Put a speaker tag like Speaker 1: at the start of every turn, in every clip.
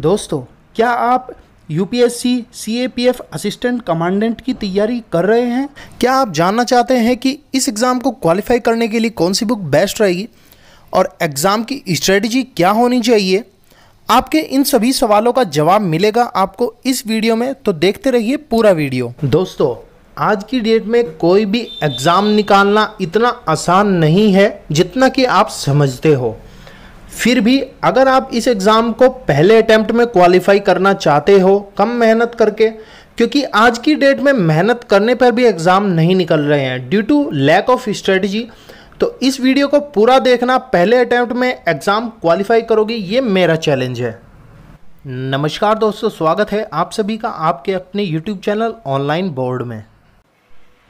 Speaker 1: दोस्तों क्या आप यूपीएससी सीएपीएफ असिस्टेंट कमांडेंट की तैयारी कर रहे हैं क्या आप जानना चाहते हैं कि इस एग्ज़ाम को क्वालिफाई करने के लिए कौन सी बुक बेस्ट रहेगी और एग्ज़ाम की स्ट्रेटजी क्या होनी चाहिए आपके इन सभी सवालों का जवाब मिलेगा आपको इस वीडियो में तो देखते रहिए पूरा वीडियो दोस्तों आज की डेट में कोई भी एग्ज़ाम निकालना इतना आसान नहीं है जितना कि आप समझते हो फिर भी अगर आप इस एग्ज़ाम को पहले अटैम्प्ट में क्वालिफाई करना चाहते हो कम मेहनत करके क्योंकि आज की डेट में मेहनत करने पर भी एग्ज़ाम नहीं निकल रहे हैं due to lack of strategy तो इस वीडियो को पूरा देखना पहले अटैम्प्ट में एग्ज़ाम क्वालिफाई करोगी ये मेरा चैलेंज है नमस्कार दोस्तों स्वागत है आप सभी का आपके अपने यूट्यूब चैनल ऑनलाइन बोर्ड में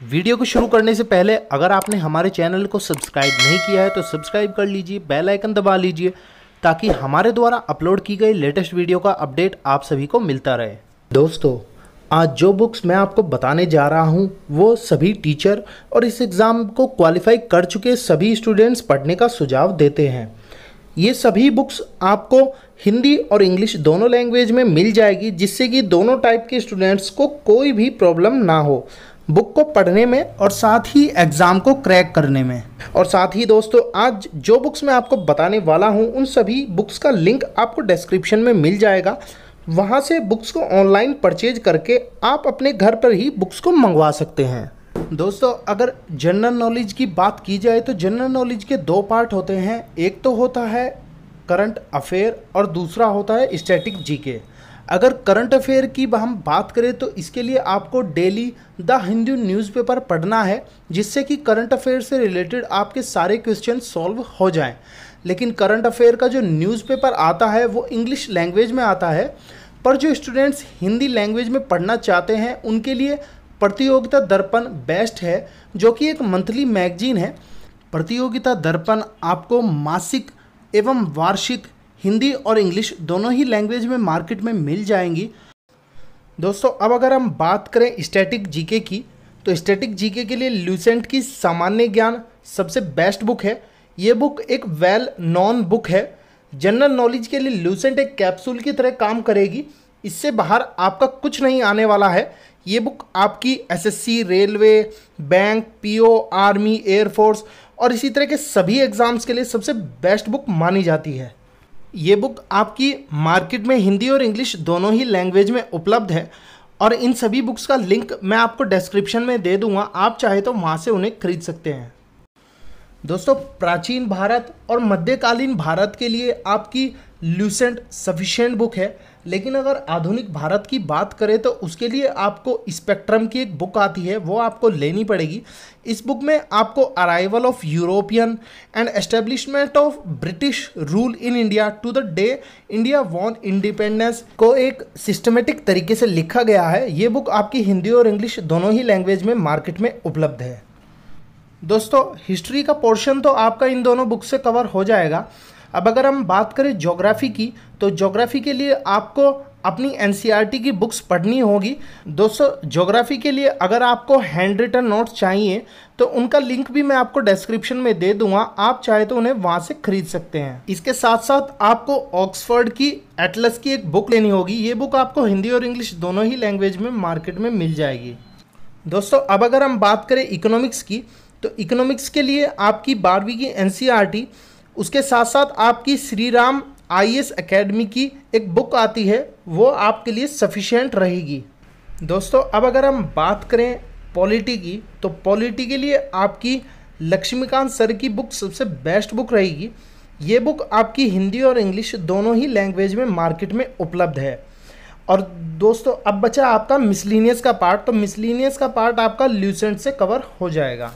Speaker 1: वीडियो को शुरू करने से पहले अगर आपने हमारे चैनल को सब्सक्राइब नहीं किया है तो सब्सक्राइब कर लीजिए बेल आइकन दबा लीजिए ताकि हमारे द्वारा अपलोड की गई लेटेस्ट वीडियो का अपडेट आप सभी को मिलता रहे दोस्तों आज जो बुक्स मैं आपको बताने जा रहा हूँ वो सभी टीचर और इस एग्ज़ाम को क्वालिफाई कर चुके सभी स्टूडेंट्स पढ़ने का सुझाव देते हैं ये सभी बुक्स आपको हिंदी और इंग्लिश दोनों लैंग्वेज में मिल जाएगी जिससे कि दोनों टाइप के स्टूडेंट्स को कोई भी प्रॉब्लम ना हो बुक को पढ़ने में और साथ ही एग्ज़ाम को क्रैक करने में और साथ ही दोस्तों आज जो बुक्स मैं आपको बताने वाला हूँ उन सभी बुक्स का लिंक आपको डिस्क्रिप्शन में मिल जाएगा वहाँ से बुक्स को ऑनलाइन परचेज करके आप अपने घर पर ही बुक्स को मंगवा सकते हैं दोस्तों अगर जनरल नॉलेज की बात की जाए तो जनरल नॉलेज के दो पार्ट होते हैं एक तो होता है करंट अफेयर और दूसरा होता है स्टैटिक जीके अगर करंट अफेयर की हम बात करें तो इसके लिए आपको डेली द हिंदू न्यूज़पेपर पढ़ना है जिससे कि करंट अफेयर से रिलेटेड आपके सारे क्वेश्चन सॉल्व हो जाएं लेकिन करंट अफेयर का जो न्यूज़पेपर आता है वो इंग्लिश लैंग्वेज में आता है पर जो स्टूडेंट्स हिंदी लैंग्वेज में पढ़ना चाहते हैं उनके लिए प्रतियोगिता दर्पण बेस्ट है जो कि एक मंथली मैगजीन है प्रतियोगिता दर्पण आपको मासिक एवं वार्षिक हिंदी और इंग्लिश दोनों ही लैंग्वेज में मार्केट में मिल जाएंगी दोस्तों अब अगर हम बात करें स्टैटिक जीके की तो स्टैटिक जीके के लिए ल्यूसेंट की सामान्य ज्ञान सबसे बेस्ट बुक है ये बुक एक वेल नॉन बुक है जनरल नॉलेज के लिए ल्यूसेंट एक कैप्सूल की तरह काम करेगी इससे बाहर आपका कुछ नहीं आने वाला है ये बुक आपकी SSC, railway bank PO, army air force और इसी तरह के सभी एग्ज़ाम्स के लिए सबसे बेस्ट बुक मानी जाती है ये बुक आपकी मार्केट में हिंदी और इंग्लिश दोनों ही लैंग्वेज में उपलब्ध है और इन सभी बुक्स का लिंक मैं आपको डिस्क्रिप्शन में दे दूंगा आप चाहे तो वहाँ से उन्हें खरीद सकते हैं दोस्तों प्राचीन भारत और मध्यकालीन भारत के लिए आपकी ल्यूसेंट सफिशेंट बुक है लेकिन अगर आधुनिक भारत की बात करें तो उसके लिए आपको स्पेक्ट्रम की एक बुक आती है वो आपको लेनी पड़ेगी इस बुक में आपको arrival of European and establishment of British rule in India to the day India won independence को एक सिस्टमेटिक तरीके से लिखा गया है ये बुक आपकी हिंदी और इंग्लिश दोनों ही लैंग्वेज में मार्केट में उपलब्ध है दोस्तों हिस्ट्री का पोर्शन तो आपका इन दोनों बुक से कवर हो जाएगा अब अगर हम बात करें जोग्राफ़ी की तो जोग्राफ़ी के लिए आपको अपनी एन e की बुक्स पढ़नी होगी दोस्तों जोग्राफ़ी के लिए अगर आपको हैंड रिटन नोट्स चाहिए तो उनका लिंक भी मैं आपको डिस्क्रिप्शन में दे दूंगा आप चाहे तो उन्हें वहाँ से खरीद सकते हैं इसके साथ साथ आपको ऑक्सफर्ड की एटलस की एक बुक लेनी होगी ये बुक आपको हिंदी और इंग्लिश दोनों ही लैंग्वेज में मार्केट में मिल जाएगी दोस्तों अब अगर हम बात करें इकोनॉमिक्स की तो इकोनॉमिक्स के लिए आपकी बारहवीं की एन उसके साथ साथ आपकी Shri Ram I S academy की एक बुक आती है वो आपके लिए सफिशेंट रहेगी दोस्तों अब अगर हम बात करें पॉलिटी की तो पॉलिटी के लिए आपकी लक्ष्मीकांत सर की बुक सबसे बेस्ट बुक रहेगी ये बुक आपकी हिंदी और इंग्लिश दोनों ही लैंग्वेज में मार्केट में उपलब्ध है और दोस्तों अब बचा आपका मिसलिनियस का पार्ट तो मिसलिनियस का पार्ट आपका ल्यूसेंट से कवर हो जाएगा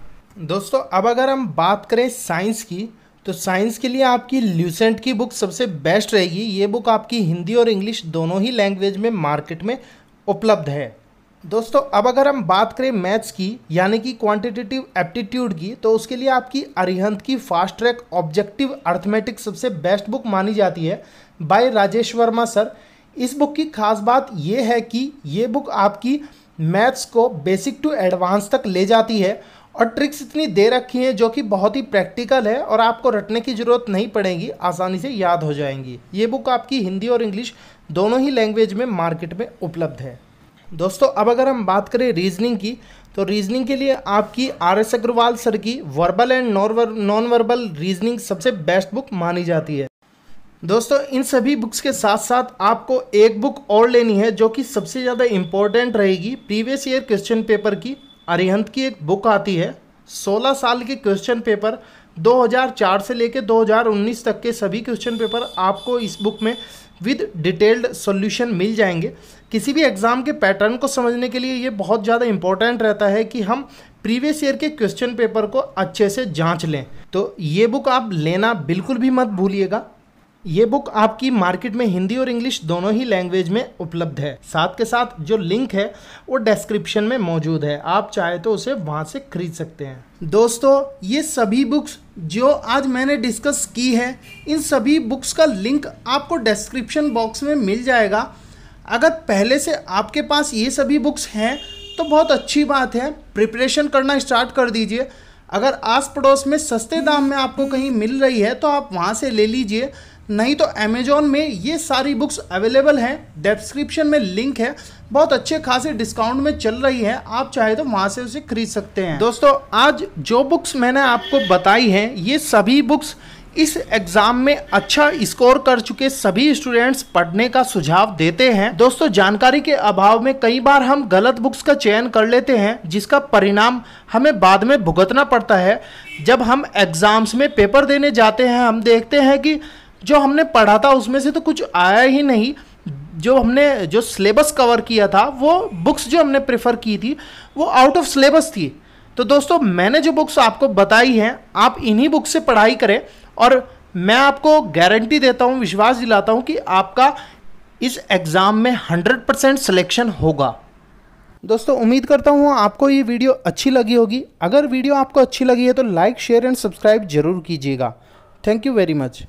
Speaker 1: दोस्तों अब अगर हम बात करें साइंस की तो साइंस के लिए आपकी ल्यूसेंट की बुक सबसे बेस्ट रहेगी ये बुक आपकी हिंदी और इंग्लिश दोनों ही लैंग्वेज में मार्केट में उपलब्ध है दोस्तों अब अगर हम बात करें मैथ्स की यानी कि क्वांटिटेटिव एप्टीट्यूड की तो उसके लिए आपकी अरिहंत की फास्ट ट्रैक ऑब्जेक्टिव अर्थमेटिक सबसे बेस्ट बुक मानी जाती है बाय राजेश वर्मा सर इस बुक की खास बात यह है कि ये बुक आपकी मैथ्स को बेसिक टू एडवांस तक ले जाती है और ट्रिक्स इतनी दे रखी हैं जो कि बहुत ही प्रैक्टिकल है और आपको रटने की ज़रूरत नहीं पड़ेगी आसानी से याद हो जाएंगी ये बुक आपकी हिंदी और इंग्लिश दोनों ही लैंग्वेज में मार्केट में उपलब्ध है दोस्तों अब अगर हम बात करें रीजनिंग की तो रीजनिंग के लिए आपकी आर एस अग्रवाल सर की verbal and non verbal reasoning सबसे बेस्ट बुक मानी जाती है दोस्तों इन सभी बुक्स के साथ साथ आपको एक बुक और लेनी है जो कि सबसे ज़्यादा इम्पोर्टेंट रहेगी प्रीवियस ईयर क्वेश्चन पेपर की अरिहंत की एक बुक आती है 16 साल के क्वेश्चन पेपर 2004 से लेकर 2019 तक के सभी क्वेश्चन पेपर आपको इस बुक में विद डिटेल्ड सॉल्यूशन मिल जाएंगे किसी भी एग्ज़ाम के पैटर्न को समझने के लिए ये बहुत ज़्यादा इंपॉर्टेंट रहता है कि हम प्रीवियस ईयर के क्वेश्चन पेपर को अच्छे से जांच लें तो ये बुक आप लेना बिल्कुल भी मत भूलिएगा ये बुक आपकी मार्केट में हिंदी और इंग्लिश दोनों ही लैंग्वेज में उपलब्ध है साथ के साथ जो लिंक है वो डिस्क्रिप्शन में मौजूद है आप चाहे तो उसे वहाँ से खरीद सकते हैं दोस्तों ये सभी बुक्स जो आज मैंने डिस्कस की है इन सभी बुक्स का लिंक आपको डिस्क्रिप्शन बॉक्स में मिल जाएगा अगर पहले से आपके पास ये सभी बुक्स हैं तो बहुत अच्छी बात है प्रिपरेशन करना स्टार्ट कर दीजिए अगर आस पड़ोस में सस्ते दाम में आपको कहीं मिल रही है तो आप वहाँ से ले लीजिए नहीं तो अमेजोन में ये सारी बुक्स अवेलेबल हैं डिस्क्रिप्शन में लिंक है बहुत अच्छे खासे डिस्काउंट में चल रही है आप चाहे तो वहाँ से उसे खरीद सकते हैं दोस्तों आज जो बुक्स मैंने आपको बताई हैं ये सभी बुक्स इस एग्ज़ाम में अच्छा स्कोर कर चुके सभी स्टूडेंट्स पढ़ने का सुझाव देते हैं दोस्तों जानकारी के अभाव में कई बार हम गलत बुक्स का चयन कर लेते हैं जिसका परिणाम हमें बाद में भुगतना पड़ता है जब हम एग्ज़ाम्स में पेपर देने जाते हैं हम देखते हैं कि जो हमने पढ़ा था उसमें से तो कुछ आया ही नहीं जो हमने जो सिलेबस कवर किया था वो बुक्स जो हमने प्रेफर की थी वो आउट ऑफ सिलेबस थी तो दोस्तों मैंने जो बुक्स आपको बताई हैं आप इन्हीं बुक्स से पढ़ाई करें और मैं आपको गारंटी देता हूँ विश्वास दिलाता हूँ कि आपका इस एग्ज़ाम में 100 परसेंट सिलेक्शन होगा दोस्तों उम्मीद करता हूँ आपको ये वीडियो अच्छी लगी होगी अगर वीडियो आपको अच्छी लगी है तो लाइक शेयर एंड सब्सक्राइब जरूर कीजिएगा थैंक यू वेरी मच